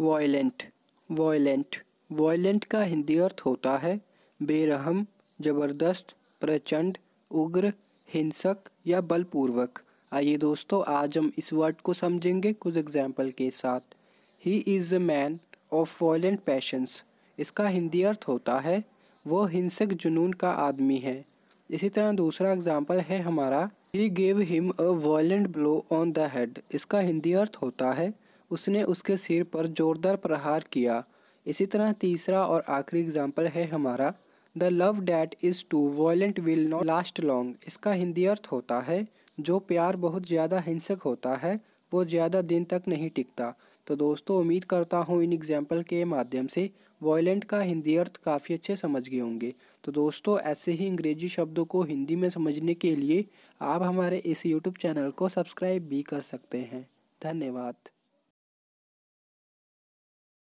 violent violent violent का हिंदी अर्थ होता है बेरहम जबरदस्त प्रचंड उग्र हिंसक या बलपूर्वक आइए दोस्तों आज हम इस वर्ड को समझेंगे कुछ एग्जाम्पल के साथ he is a man of violent passions इसका हिंदी अर्थ होता है वो हिंसक जुनून का आदमी है इसी तरह दूसरा एग्जाम्पल है हमारा he gave him a violent blow on the head इसका हिंदी अर्थ होता है उसने उसके सिर पर जोरदार प्रहार किया इसी तरह तीसरा और आखिरी एग्जाम्पल है हमारा the love that is too violent will not last long इसका हिंदी अर्थ होता है जो प्यार बहुत ज़्यादा हिंसक होता है वो ज़्यादा दिन तक नहीं टिकता तो दोस्तों उम्मीद करता हूँ इन एग्जाम्पल के माध्यम से वॉयलेंट का हिंदी अर्थ काफ़ी अच्छे समझ गए होंगे तो दोस्तों ऐसे ही अंग्रेजी शब्दों को हिंदी में समझने के लिए आप हमारे इस यूट्यूब चैनल को सब्सक्राइब भी कर सकते हैं धन्यवाद